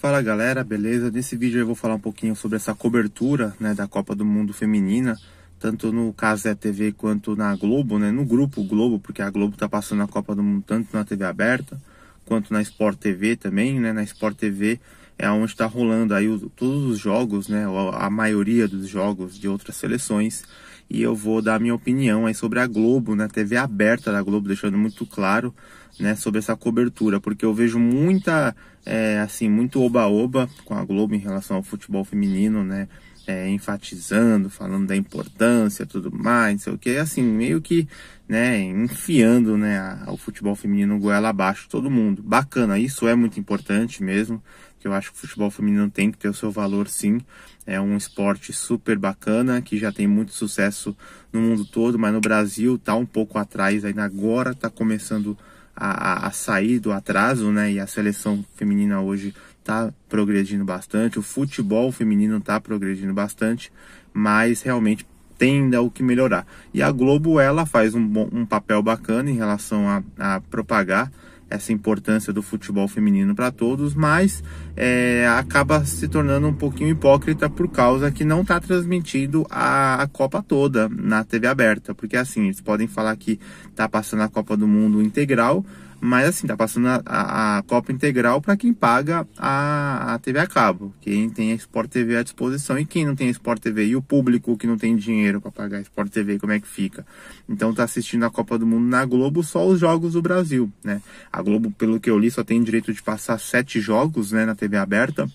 Fala galera, beleza? Nesse vídeo eu vou falar um pouquinho sobre essa cobertura né, da Copa do Mundo Feminina, tanto no Casé TV quanto na Globo, né, no grupo Globo, porque a Globo está passando a Copa do Mundo tanto na TV aberta quanto na Sport TV também, né? Na Sport TV é onde está rolando aí todos os jogos, né? A maioria dos jogos de outras seleções e eu vou dar minha opinião aí sobre a Globo, né, TV aberta da Globo, deixando muito claro, né, sobre essa cobertura, porque eu vejo muita, é, assim, muito oba-oba com a Globo em relação ao futebol feminino, né, é, enfatizando, falando da importância, tudo mais, não sei o que, assim, meio que, né, enfiando, né, o futebol feminino goela abaixo, todo mundo. Bacana, isso é muito importante mesmo, que eu acho que o futebol feminino tem que ter o seu valor sim. É um esporte super bacana, que já tem muito sucesso no mundo todo, mas no Brasil tá um pouco atrás, ainda agora tá começando a, a, sair do atraso, né? E a seleção feminina hoje tá progredindo bastante, o futebol feminino tá progredindo bastante, mas realmente tem o que melhorar. E a Globo ela faz um, bom, um papel bacana em relação a, a propagar essa importância do futebol feminino para todos, mas é, acaba se tornando um pouquinho hipócrita por causa que não está transmitindo a, a, Copa toda na TV aberta, porque assim eles podem falar que está passando a Copa do Mundo integral, mas assim, tá passando a, a, a Copa Integral para quem paga a, a TV a cabo, quem tem a Sport TV à disposição e quem não tem a Sport TV e o público que não tem dinheiro para pagar a Sport TV, como é que fica? Então tá assistindo a Copa do Mundo na Globo só os jogos do Brasil, né? A Globo, pelo que eu li, só tem direito de passar sete jogos, né, na TV aberta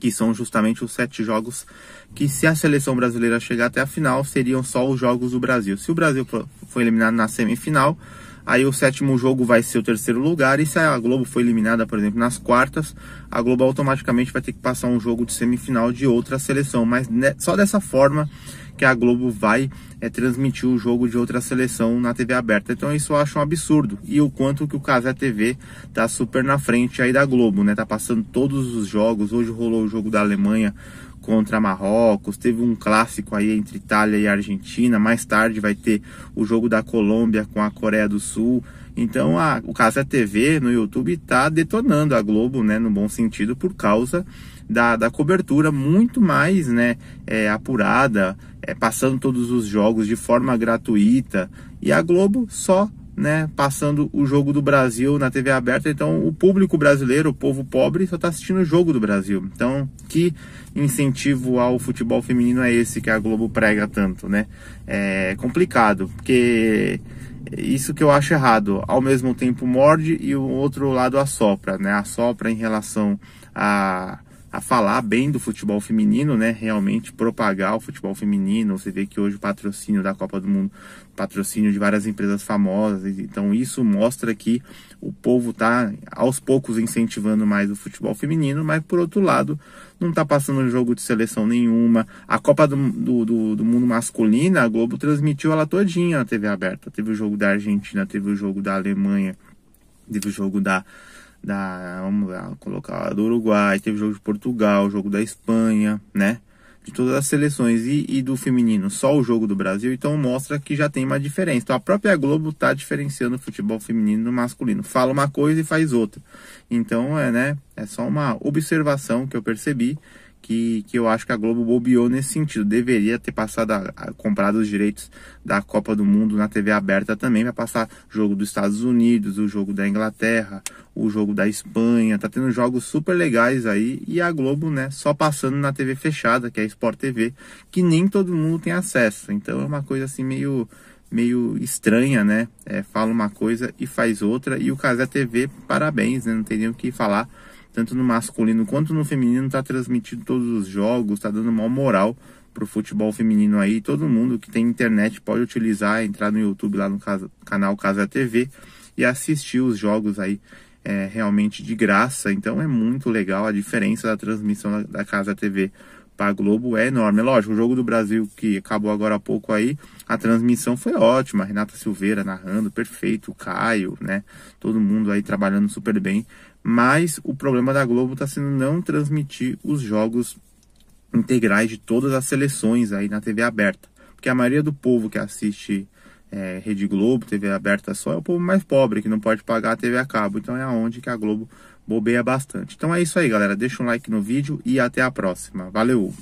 que são justamente os sete jogos que, se a seleção brasileira chegar até a final, seriam só os jogos do Brasil. Se o Brasil foi eliminado na semifinal, aí o sétimo jogo vai ser o terceiro lugar. E se a Globo foi eliminada, por exemplo, nas quartas, a Globo automaticamente vai ter que passar um jogo de semifinal de outra seleção. Mas só dessa forma que a Globo vai é, transmitir o jogo de outra seleção na TV aberta. Então isso eu acho um absurdo. E o quanto que o Casé TV tá super na frente aí da Globo, né? Tá passando todos os jogos. Hoje rolou o jogo da Alemanha contra Marrocos, teve um clássico aí entre Itália e Argentina, mais tarde vai ter o jogo da Colômbia com a Coreia do Sul. Então a, o Casé TV no YouTube tá detonando a Globo, né, no bom sentido, por causa da, da cobertura muito mais né, é, apurada, é, passando todos os jogos de forma gratuita. E a Globo só né, passando o jogo do Brasil na TV aberta. Então, o público brasileiro, o povo pobre, só está assistindo o jogo do Brasil. Então, que incentivo ao futebol feminino é esse que a Globo prega tanto, né? É complicado, porque isso que eu acho errado. Ao mesmo tempo morde e o outro lado assopra, né? Assopra em relação a a falar bem do futebol feminino, né? Realmente propagar o futebol feminino. Você vê que hoje o patrocínio da Copa do Mundo, patrocínio de várias empresas famosas. Então isso mostra que o povo tá aos poucos incentivando mais o futebol feminino, mas por outro lado, não tá passando jogo de seleção nenhuma. A Copa do, do, do Mundo masculina, a Globo transmitiu ela todinha na TV aberta. Teve o jogo da Argentina, teve o jogo da Alemanha, teve o jogo da da vamos lá, colocar do Uruguai, teve jogo de Portugal, jogo da Espanha, né? De todas as seleções e, e, do feminino, só o jogo do Brasil, então mostra que já tem uma diferença. Então a própria Globo está diferenciando o futebol feminino do masculino. Fala uma coisa e faz outra. Então é, né? É só uma observação que eu percebi que, que eu acho que a Globo bobeou nesse sentido. Deveria ter passado a, a, comprado os direitos da Copa do Mundo na TV aberta também, vai passar jogo dos Estados Unidos, o jogo da Inglaterra, o jogo da Espanha, tá tendo jogos super legais aí e a Globo, né, só passando na TV fechada, que é a Sport TV, que nem todo mundo tem acesso. Então é uma coisa assim meio meio estranha, né? É, fala uma coisa e faz outra e o Casé TV, parabéns, né? Não tem nem o que falar tanto no masculino quanto no feminino, está transmitindo todos os jogos, está dando maior moral pro futebol feminino aí. Todo mundo que tem internet pode utilizar, entrar no YouTube lá no casa, canal Casa TV e assistir os jogos aí é, realmente de graça. Então é muito legal a diferença da transmissão da, da Casa TV para a Globo é enorme. Lógico, o jogo do Brasil que acabou agora há pouco aí, a transmissão foi ótima. Renata Silveira narrando, perfeito, o Caio, né? Todo mundo aí trabalhando super bem. Mas o problema da Globo está sendo não transmitir os jogos integrais de todas as seleções aí na TV aberta. Porque a maioria do povo que assiste é, Rede Globo, TV aberta só, é o povo mais pobre, que não pode pagar a TV a cabo. Então é aonde que a Globo bobeia bastante. Então é isso aí, galera. Deixa um like no vídeo e até a próxima. Valeu!